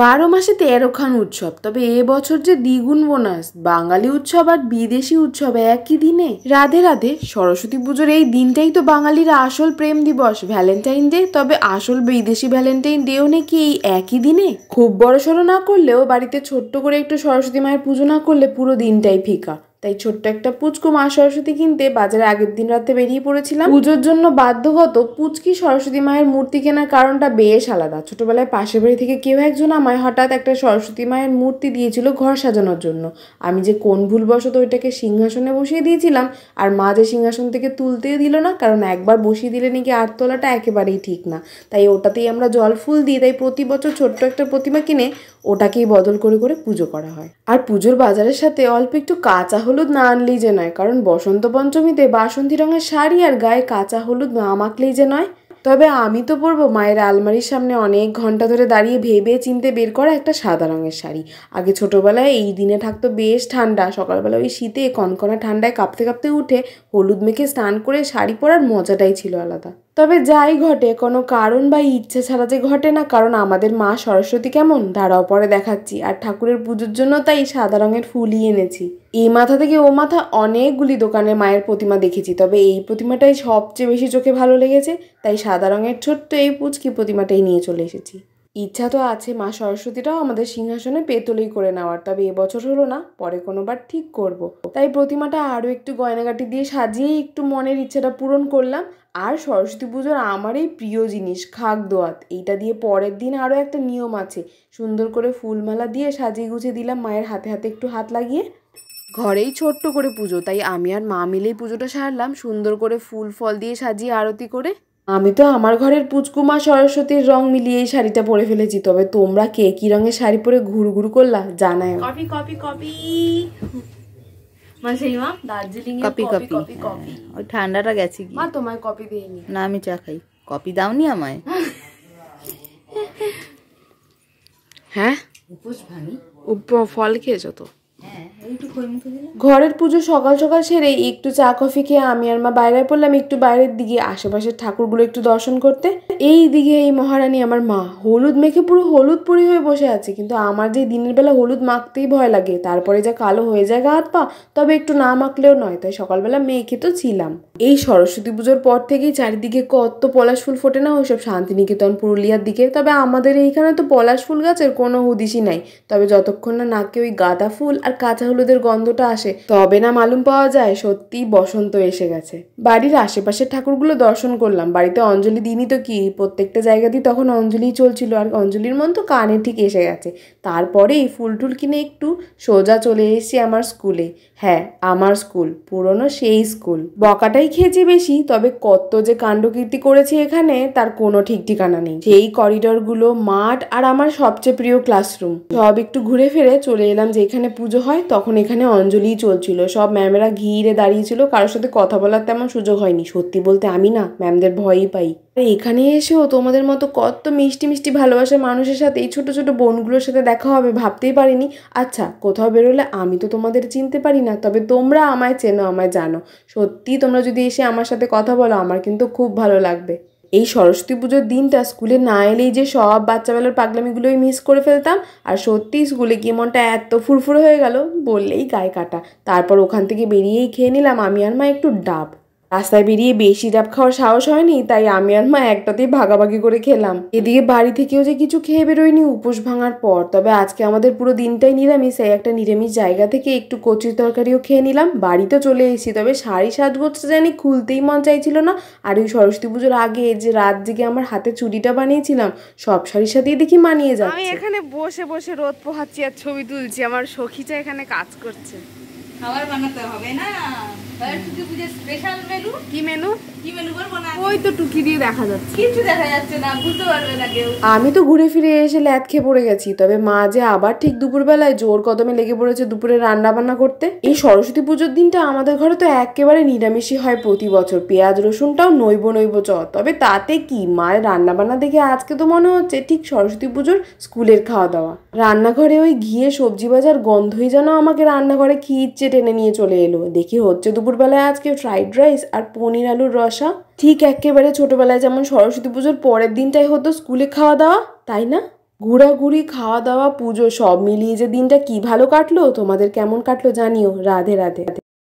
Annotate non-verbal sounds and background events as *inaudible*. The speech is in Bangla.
বারো মাসে তেরো খান উৎসব তবে এ বছর যে দ্বিগুণ বোনাস বাঙালি উৎসব আর বিদেশি উৎসব একই দিনে রাধে রাধে সরস্বতী পুজোর এই দিনটাই তো বাঙালির আসল প্রেম দিবস ভ্যালেন্টাইন ডে তবে আসল বিদেশি ভ্যালেন্টাইন ডেও নাকি এই একই দিনে খুব বড়সড় না করলেও বাড়িতে ছোট্ট করে একটু সরস্বতী মায়ের পুজো না করলে পুরো দিনটাই ফিকা তাই ছোট্ট একটা পুচকু মা সরস্বতী কিনতে বাজারে আগের দিন রাতে বেরিয়ে পড়েছিলাম পুজোর জন্য বাধ্য হতো পুচকি সরস্বতী মায়ের মূর্তি কেনার কারণটা বেশ আলাদা ছোটবেলায় পাশের বাড়ি থেকে কেউ একজন আমায় হঠাৎ একটা সরস্বতী মায়ের মূর্তি দিয়েছিল ঘর সাজানোর জন্য আমি যে কোন ভুলবশত ওইটাকে সিংহাসনে বসিয়ে দিয়েছিলাম আর মা যে সিংহাসন থেকে তুলতেও দিল না কারণ একবার বসিয়ে দিলে নাকি আর তোলাটা একেবারেই ঠিক না তাই ওটাতেই আমরা জল ফুল দিই তাই প্রতি বছর ছোট্ট একটা প্রতিমা কিনে ওটাকেই বদল করে করে পুজো করা হয় আর পুজোর বাজারের সাথে অল্প একটু কাঁচা হলুদ না আনলেই যে নয় কারণ বসন্ত পঞ্চমীতে বাসন্তী রঙের শাড়ি আর গায়ে কাঁচা হলুদ না মাখলেই যে নয় তবে আমি তো পরবো মায়ের আলমারির সামনে অনেক ঘন্টা ধরে দাঁড়িয়ে ভেবে চিনতে বের করা একটা সাদা রঙের শাড়ি আগে ছোটোবেলায় এই দিনে থাকতো বেশ ঠান্ডা সকালবেলা ওই শীতে কনকনা ঠান্ডায় কাঁপতে কাঁপতে উঠে হলুদ মেখে স্নান করে শাড়ি পরার মজাটাই ছিল আলাদা তবে যাই ঘটে কোনো কারণ বা ইচ্ছা ছাড়া যে ঘটে না কারণ আমাদের মা সরস্বতী কেমন তারা পরে দেখাচ্ছি আর ঠাকুরের পুজোর জন্য তাই সাদা রঙের ফুলই এনেছি এই মাথা থেকে ও মাথা অনেকগুলি দোকানে মায়ের প্রতিমা দেখেছি তবে এই প্রতিমাটাই সবচেয়ে বেশি চোখে ভালো লেগেছে তাই সাদা রঙের ছোট্ট এই পুচকি প্রতিমাটাই নিয়ে চলে এসেছি ইচ্ছা তো আছে মা সরস্বতীটাও আমাদের সিংহাসনে পেতলেই করে নেওয়ার তবে এবছর হলো না পরে কোনোবার ঠিক করব। তাই প্রতিমাটা আরও একটু গয়নাগাটি দিয়ে সাজিয়েই একটু মনের ইচ্ছাটা পূরণ করলাম আর সরস্বতী পুজোর আমার এই প্রিয় জিনিস খাক দোয়াত এইটা দিয়ে পরের দিন আরও একটা নিয়ম আছে সুন্দর করে ফুলমালা দিয়ে সাজিয়ে গুছিয়ে দিলাম মায়ের হাতে হাতে একটু হাত লাগিয়ে ঘরেই ছোট্ট করে পুজো তাই আমি আর মা মিলেই পুজোটা সারলাম সুন্দর করে ফুল ফল দিয়ে সাজিয়ে আরতি করে আমি তো আমার ঘরের পুচকুমা সরস্বতীর রং মিলিয়ে এই শাড়িটা পরে ফেলেছি তবে তোমরা কে কি রঙের শাড়ি পরে ঘুরু ঘুরু করলা জানায় কপি কপি কপি কপি কপি ওই ঠান্ডাটা মা তোমায় কপি না আমি চা খাই কপি দাওনি আমায় *laughs* হ্যাঁ ফল খেয়েছো তো ঘরের পুজো সকাল সকাল সেরে একটু চা কফি খেয়ে আমি আর মা বাইরে পড়লাম একটু বাইরের দিকে আশেপাশের ঠাকুরগুলো একটু দর্শন করতে এই দিকে এই মহারানী আমার মা হলুদ মেখে পুরো হলুদ পুরি হয়ে বসে আছে কিন্তু আমার যে দিনের বেলা হলুদ মাখতেই ভয় লাগে তারপরে যা কালো হয়ে যায় গা হাত পা তবে একটু না মাখলেও নয় তাই সকালবেলা মেখে তো ছিলাম এই সরস্বতী পুজোর পর থেকেই চারিদিকে কত পলাশ ফুল ফোটে না ওইসব শান্তিনিকেতন পুরুলিয়ার দিকে তবে আমাদের এইখানে তো পলাশ ফুল গাছের কোনো হুদিসই নাই তবে যতক্ষণ না নাকে ওই গাঁদা ফুল আর কাঁচা হলুদের গন্ধটা আসে তবে না মালুম পাওয়া যায় সত্যি বসন্ত এসে গেছে বাড়ির আশেপাশের ঠাকুরগুলো দর্শন করলাম বাড়িতে অঞ্জলি দিনই তো কি প্রত্যেকটা জায়গাতেই তখন অঞ্জলি চলছিল আর অঞ্জলির মন তো কানে ঠিক এসে গেছে তারপরে এই ফুল টুল কিনে একটু সোজা চলে এসেছি আমার স্কুলে হ্যাঁ আমার স্কুল পুরনো সেই স্কুল বকাটাই খেয়েছি বেশি তবে কত যে কাণ্ডকীর্তি করেছি এখানে তার কোনো ঠিক ঠিকানা নেই সেই গুলো মাঠ আর আমার সবচেয়ে প্রিয় ক্লাসরুম সব একটু ঘুরে ফিরে চলে এলাম যে এখানে পুজো হয় তখন এখানে অঞ্জলি চলছিল সব ম্যামেরা ঘিরে দাঁড়িয়েছিল কারোর সাথে কথা বলার তেমন সুযোগ হয়নি সত্যি বলতে আমি না ম্যামদের ভয়ই পাই এখানে এসেও তোমাদের মতো কত মিষ্টি মিষ্টি ভালোবাসার মানুষের সাথে এই ছোটো ছোটো বোনগুলোর সাথে দেখা হবে ভাবতেই পারিনি আচ্ছা কোথাও বেরোলে আমি তো তোমাদের চিনতে পারি না তবে তোমরা আমায় চেনো আমায় জানো সত্যি তোমরা যদি এসে আমার সাথে কথা বলো আমার কিন্তু খুব ভালো লাগবে এই সরস্বতী পুজোর দিনটা স্কুলে না এলেই যে সব বাচ্চাবেলার পাগলামিগুলোই মিস করে ফেলতাম আর সত্যি স্কুলে গিয়ে মনটা এত ফুরফুরে হয়ে গেল বললেই গায়ে কাটা তারপর ওখান থেকে বেরিয়েই খেয়ে নিলাম আমি আর মা একটু ডাব রাস্তায় বেরিয়ে বেশি ডাব খাওয়ার সাহস হয়নি তাই আমি আর মা একটাতেই ভাগাভাগি করে খেলাম এদিকে বাড়ি থেকেও যে কিছু খেয়ে বেরোয়নি উপোস ভাঙার পর তবে আজকে আমাদের পুরো দিনটাই নিরামিষ এই একটা নিরামিষ জায়গা থেকে একটু কচুর তরকারিও খেয়ে নিলাম বাড়িতে চলে এসেছি তবে শাড়ি সাজগোজটা জানি খুলতেই মন চাইছিল না আর ওই সরস্বতী পুজোর আগে যে রাত জেগে আমার হাতে চুড়িটা বানিয়েছিলাম সব শাড়ির সাথেই দেখি মানিয়ে যাচ্ছে আমি এখানে বসে বসে রোদ পোহাচ্ছি আর ছবি তুলছি আমার সখীটা এখানে কাজ করছে খাবার বানাতে হবে না আমি তো ঘুরে ফিরে এসে ল্যাদ খেয়ে পড়ে গেছি তবে মা যে আবার ঠিক বেলায় জোর কদমে লেগে পড়েছে দুপুরে রান্না বান্না করতে এই সরস্বতী পুজোর দিনটা আমাদের ঘরে তো একেবারে নিরামিষই হয় প্রতি বছর পেঁয়াজ রসুনটাও নইব নইব চ তবে তাতে কি মায়ের রান্না বান্না দেখে আজকে তো মনে হচ্ছে ঠিক সরস্বতী পুজোর স্কুলের খাওয়া দাওয়া রান্নাঘরে ওই ঘিয়ে সবজি বাজার গন্ধই যেন আমাকে রান্নাঘরে খিচ্ছে টেনে নিয়ে চলে এলো দেখি হচ্ছে দুপুর দুপুরবেলায় আজকে ফ্রাইড রাইস আর পনির আলুর রসা ঠিক একেবারে ছোটোবেলায় যেমন সরস্বতী পুজোর পরের দিনটাই হতো স্কুলে খাওয়া দাওয়া তাই না ঘোরাঘুরি খাওয়া দাওয়া পুজো সব মিলিয়ে যে দিনটা কি ভালো কাটলো তোমাদের কেমন কাটলো জানিও রাধে রাধে